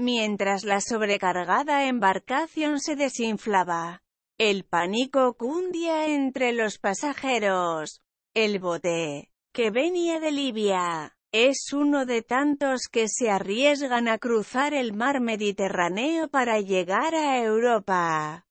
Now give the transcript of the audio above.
mientras la sobrecargada embarcación se desinflaba. El pánico cundía entre los pasajeros. El bote, que venía de Libia, es uno de tantos que se arriesgan a cruzar el mar Mediterráneo para llegar a Europa.